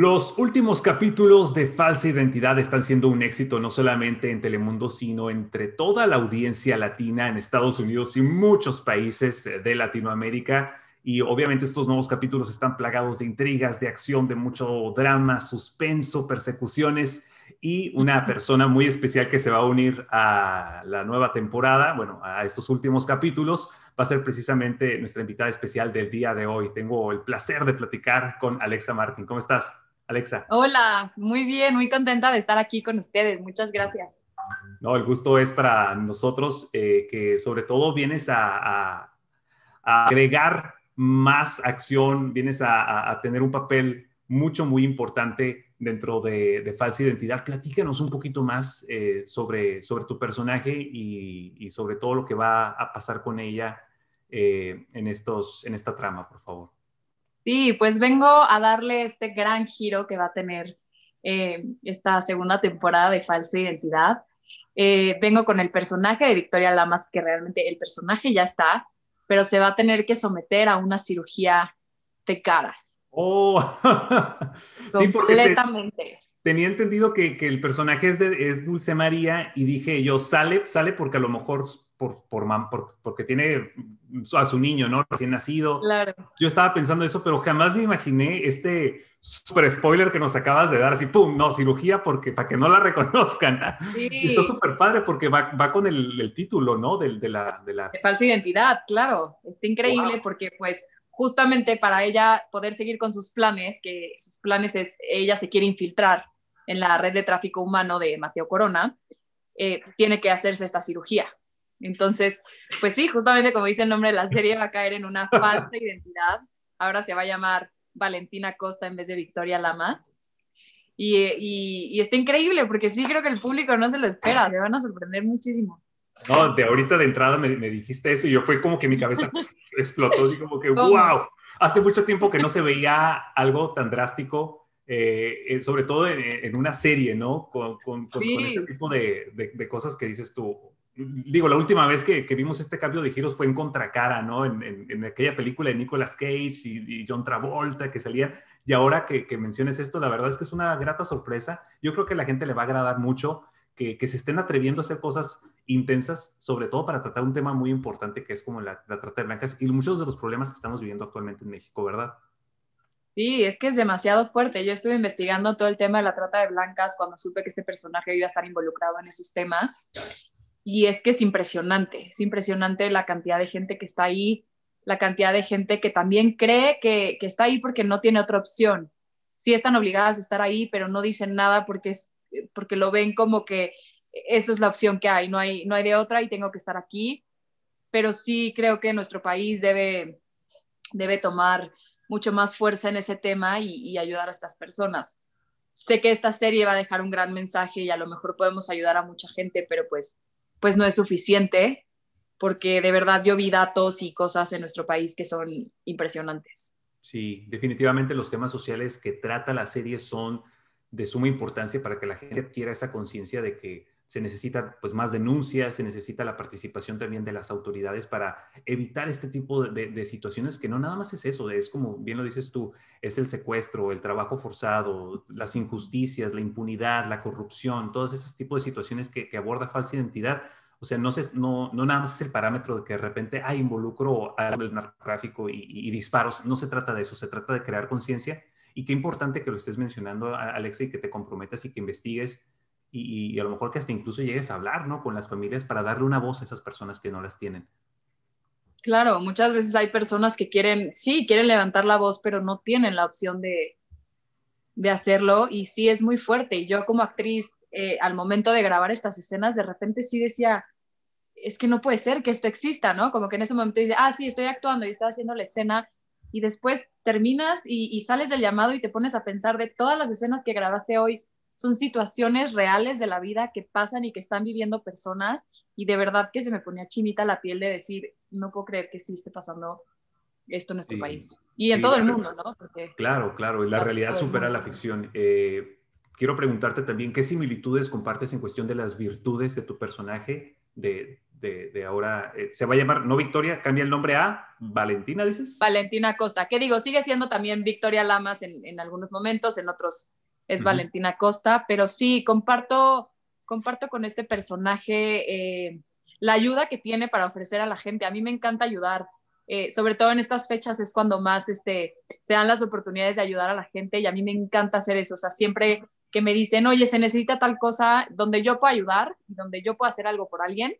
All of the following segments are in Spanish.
Los últimos capítulos de Falsa Identidad están siendo un éxito no solamente en Telemundo, sino entre toda la audiencia latina en Estados Unidos y muchos países eh, de Latinoamérica. Y obviamente estos nuevos capítulos están plagados de intrigas, de acción, de mucho drama, suspenso, persecuciones y una persona muy especial que se va a unir a la nueva temporada, bueno, a estos últimos capítulos, va a ser precisamente nuestra invitada especial del día de hoy. Tengo el placer de platicar con Alexa Martín. ¿Cómo estás? Alexa. Hola, muy bien, muy contenta de estar aquí con ustedes. Muchas gracias. No, el gusto es para nosotros eh, que sobre todo vienes a, agregar más acción, vienes a, tener un papel mucho, muy importante dentro de, Falsa Identidad. Platícanos un poquito más eh, sobre, sobre tu personaje y, sobre todo lo que va a pasar con ella eh, en, estos, en esta trama, por favor. Sí, pues vengo a darle este gran giro que va a tener eh, esta segunda temporada de Falsa Identidad. Eh, vengo con el personaje de Victoria Lamas, que realmente el personaje ya está, pero se va a tener que someter a una cirugía de cara. Oh, sí, completamente. tenía entendido que, el personaje es, es Dulce María y dije yo, sale, sale porque a lo mejor por, por, porque tiene a su niño, ¿no? Recién nacido. Claro. Yo estaba pensando eso, pero jamás me imaginé este super spoiler que nos acabas de dar, así, ¡pum! No, cirugía porque, para que no la reconozcan. Sí. está súper padre porque va, con el, título, ¿no? De, de la, Falsa identidad, claro. Está increíble porque pues justamente para ella poder seguir con sus planes, que sus planes es, ella se quiere infiltrar en la red de tráfico humano de Mateo Corona, eh, tiene que hacerse esta cirugía. Entonces, pues sí, justamente como dice el nombre de la serie, va a caer en una falsa identidad. Ahora se va a llamar Valentina Costa en vez de Victoria Lamas. Y, y, está increíble porque sí creo que el público no se lo espera, se van a sorprender muchísimo. No, de ahorita de entrada me, me dijiste eso y yo fue como que mi cabeza explotó, así como que, wow, hace mucho tiempo que no se veía algo tan drástico eh, eh, sobre todo en, en, una serie, ¿no? Con, con, este tipo de, de, cosas que dices tú, digo, la última vez que, vimos este cambio de giros fue en Contracara, ¿no? En, aquella película de Nicolas Cage y, John Travolta que salía. Y ahora que, menciones esto, la verdad es que es una grata sorpresa. Yo creo que a la gente le va a agradar mucho que, se estén atreviendo a hacer cosas intensas, sobre todo para tratar un tema muy importante que es como la, la trata de blancas y muchos de los problemas que estamos viviendo actualmente en México, ¿verdad? Sí, es que es demasiado fuerte. Yo estuve investigando todo el tema de la trata de blancas cuando supe que este personaje iba a estar involucrado en esos temas y es que es impresionante, es impresionante la cantidad de gente que está ahí, la cantidad de gente que también cree que, está ahí porque no tiene otra opción. Sí están obligadas a estar ahí, pero no dicen nada porque, es, porque lo ven como que eso es la opción que hay, no hay, no hay de otra y tengo que estar aquí. Pero sí creo que nuestro país debe, debe tomar mucho más fuerza en ese tema y, ayudar a estas personas. Sé que esta serie va a dejar un gran mensaje y a lo mejor podemos ayudar a mucha gente, pero pues pues no es suficiente, porque de verdad yo vi datos y cosas en nuestro país que son impresionantes. Sí, definitivamente los temas sociales que trata la serie son de suma importancia para que la gente adquiera esa conciencia de que se necesita pues más denuncias, se necesita la participación también de las autoridades para evitar este tipo de, situaciones que no nada más es eso, es como bien lo dices tú, es el secuestro, el trabajo forzado, las injusticias, la impunidad, la corrupción, todos esos tipos de situaciones que, que aborda falsa identidad. O sea, no, no, nada más es el parámetro de que de repente, hay ah, involucro al narcotráfico y, y disparos. No se trata de eso, se trata de crear conciencia. Y qué importante que lo estés mencionando, Alexa, y que te comprometas y que investigues y, a lo mejor que hasta incluso llegues a hablar, ¿no? Con las familias para darle una voz a esas personas que no las tienen. Claro, muchas veces hay personas que quieren, sí, quieren levantar la voz, pero no tienen la opción de, de hacerlo y sí es muy fuerte. Y yo como actriz, eh, al momento de grabar estas escenas, de repente sí decía, es que no puede ser que esto exista, ¿no? Como que en ese momento dice, ah, sí, estoy actuando y estoy haciendo la escena, y después terminas y, sales del llamado y te pones a pensar de todas las escenas que grabaste hoy, son situaciones reales de la vida que pasan y que están viviendo personas y de verdad que se me ponía chinita la piel de decir, no puedo creer que sí esté pasando esto en nuestro país y en todo el mundo, ¿no? claro, claro, la realidad supera la ficción. Eh, quiero preguntarte también, ¿qué similitudes compartes en cuestión de las virtudes de tu personaje de, de, ahora? Eh, se va a llamar, no Victoria, cambia el nombre a Valentina, dices. Valentina Costa, ¿Qué digo, sigue siendo también Victoria Lamas en, en algunos momentos, en otros es Valentina Costa, pero sí, comparto, comparto con este personaje eh, la ayuda que tiene para ofrecer a la gente. A mí me encanta ayudar, eh, sobre todo en estas fechas es cuando más este, se dan las oportunidades de ayudar a la gente y a mí me encanta hacer eso, o sea, siempre que me dicen, oye, se necesita tal cosa, donde yo puedo ayudar, donde yo puedo hacer algo por alguien,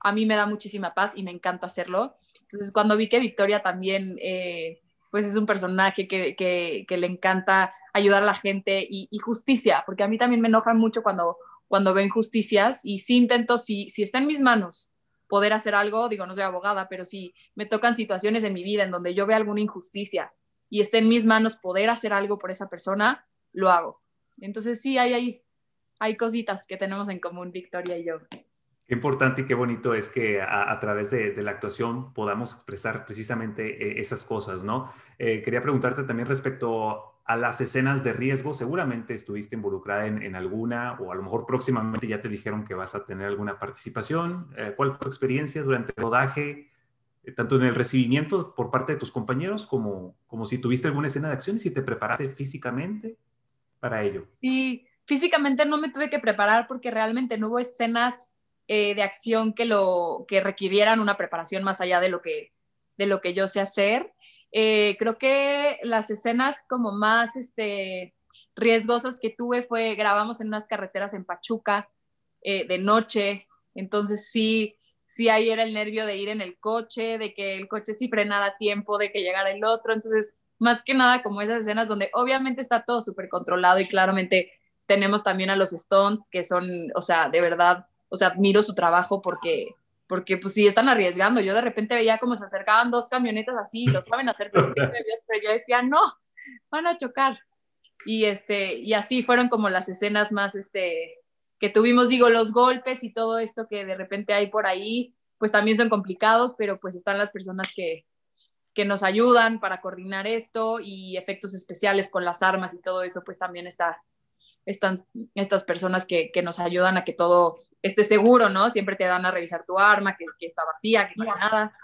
a mí me da muchísima paz y me encanta hacerlo. Entonces, cuando vi que Victoria también, eh, pues es un personaje que, le encanta ayudar a la gente y, justicia, porque a mí también me enojan mucho cuando, cuando veo injusticias y sí intento, si, si está en mis manos poder hacer algo, digo, no soy abogada, pero si me tocan situaciones en mi vida en donde yo veo alguna injusticia y está en mis manos poder hacer algo por esa persona, lo hago. Entonces sí, hay, hay, hay cositas que tenemos en común Victoria y yo. Qué importante y qué bonito es que a, través de, la actuación podamos expresar precisamente eh, esas cosas, ¿no? Eh, quería preguntarte también respecto a las escenas de riesgo. Seguramente estuviste involucrada en, alguna o a lo mejor próximamente ya te dijeron que vas a tener alguna participación. Eh, ¿Cuál fue tu experiencia durante el rodaje, eh, tanto en el recibimiento por parte de tus compañeros como, como si tuviste alguna escena de acción y si te preparaste físicamente para ello? Sí, físicamente no me tuve que preparar porque realmente no hubo escenas eh, de acción que, lo, que requirieran una preparación más allá de lo que, de lo que yo sé hacer. Eh, creo que las escenas como más este, riesgosas que tuve fue grabamos en unas carreteras en Pachuca eh, de noche, entonces sí, sí ahí era el nervio de ir en el coche, de que el coche sí frenara a tiempo, de que llegara el otro, entonces más que nada como esas escenas donde obviamente está todo súper controlado y claramente tenemos también a los Stones que son, o sea, de verdad, o sea, admiro su trabajo porque porque pues sí están arriesgando. Yo de repente veía como se acercaban dos camionetas así, lo saben hacer pero yo decía, no, van a chocar. Y, este, y así fueron como las escenas más este, que tuvimos, digo, los golpes y todo esto que de repente hay por ahí, pues también son complicados, pero pues están las personas que, que nos ayudan para coordinar esto y efectos especiales con las armas y todo eso, pues también está, están estas personas que, nos ayudan a que todo esté seguro, ¿no? Siempre te dan a revisar tu arma, que, está vacía, que no hay nada.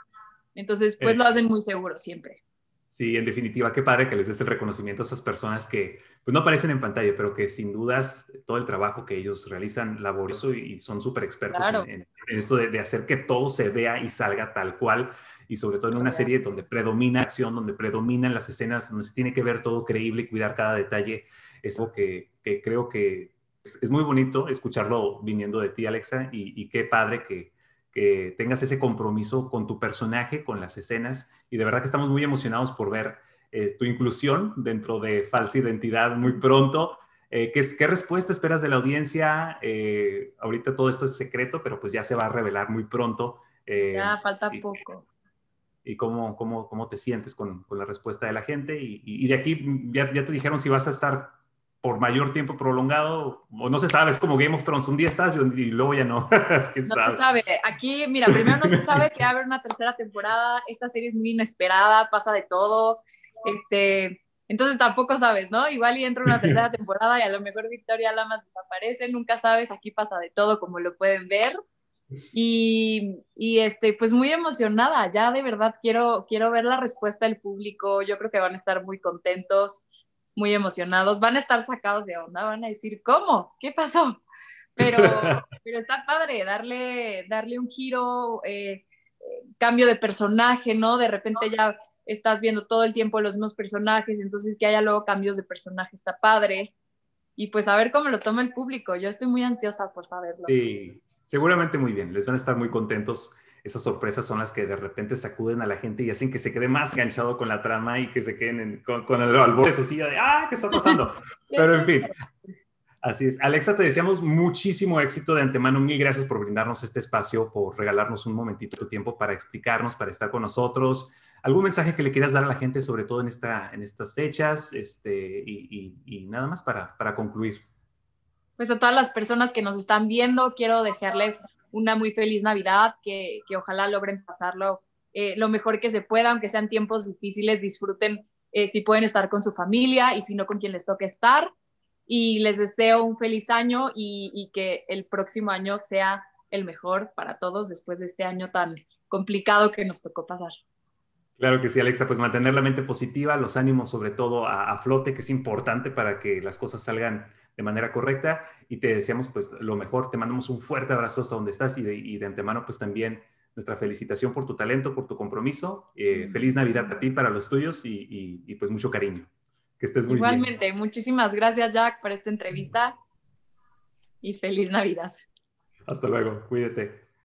Entonces, pues eh. lo hacen muy seguro siempre. Sí, en definitiva, qué padre que les des el reconocimiento a esas personas que pues, no aparecen en pantalla, pero que sin dudas todo el trabajo que ellos realizan laborioso y son súper expertos en, esto de, de, hacer que todo se vea y salga tal cual, y sobre todo en una serie donde predomina acción, donde predominan las escenas, donde se tiene que ver todo creíble y cuidar cada detalle es algo que, creo que es, muy bonito escucharlo viniendo de ti, Alexa, y, qué padre que, tengas ese compromiso con tu personaje, con las escenas, y de verdad que estamos muy emocionados por ver eh, tu inclusión dentro de Falsa Identidad muy pronto. Eh, ¿qué, respuesta esperas de la audiencia? Eh, ahorita todo esto es secreto, pero pues ya se va a revelar muy pronto. ya, falta poco y cómo, cómo, te sientes con, la respuesta de la gente. Y, de aquí ya, te dijeron si vas a estar por mayor tiempo prolongado, o no se sabe, es como Game of Thrones, un día estás y, luego ya no. no se sabe. Aquí, mira, primero no se sabe si va a haber una tercera temporada, esta serie es muy inesperada, pasa de todo, este, entonces tampoco sabes, ¿no? Igual y entra una tercera temporada y a lo mejor Victoria Lamas desaparece, nunca sabes, aquí pasa de todo, como lo pueden ver. Y, y, este, pues muy emocionada, ya de verdad quiero, quiero ver la respuesta del público, yo creo que van a estar muy contentos muy emocionados, van a estar sacados de onda, van a decir, ¿cómo? ¿Qué pasó? Pero, pero está padre darle, darle un giro, eh, cambio de personaje, ¿no? De repente ya estás viendo todo el tiempo los mismos personajes, entonces que haya luego cambios de personaje está padre. Y pues a ver cómo lo toma el público. Yo estoy muy ansiosa por saberlo. Sí, seguramente muy bien. Les van a estar muy contentos esas sorpresas son las que de repente sacuden a la gente y hacen que se quede más enganchado con la trama y que se queden con, el albor de su silla de, ah, ¿qué está pasando? Pero en fin, así es. Alexa, te deseamos muchísimo éxito de antemano. Mil gracias por brindarnos este espacio, por regalarnos un momentito de tu tiempo para explicarnos, para estar con nosotros. ¿Algún mensaje que le quieras dar a la gente, sobre todo en, esta, en estas fechas? Este, y, nada más para, para concluir. Pues a todas las personas que nos están viendo, quiero desearles una muy feliz Navidad, que, ojalá logren pasarlo eh, lo mejor que se pueda, aunque sean tiempos difíciles, disfruten eh, si pueden estar con su familia y si no con quien les toque estar. Y les deseo un feliz año y, que el próximo año sea el mejor para todos después de este año tan complicado que nos tocó pasar. Claro que sí, Alexa, pues mantener la mente positiva, los ánimos sobre todo a, a, flote, que es importante para que las cosas salgan de manera correcta y te deseamos pues lo mejor, te mandamos un fuerte abrazo hasta donde estás y de, antemano pues también nuestra felicitación por tu talento, por tu compromiso, eh, feliz Navidad a ti, para los tuyos y, pues mucho cariño. Que estés muy Igualmente, muchísimas gracias Jack por esta entrevista y feliz Navidad. Hasta luego, cuídate.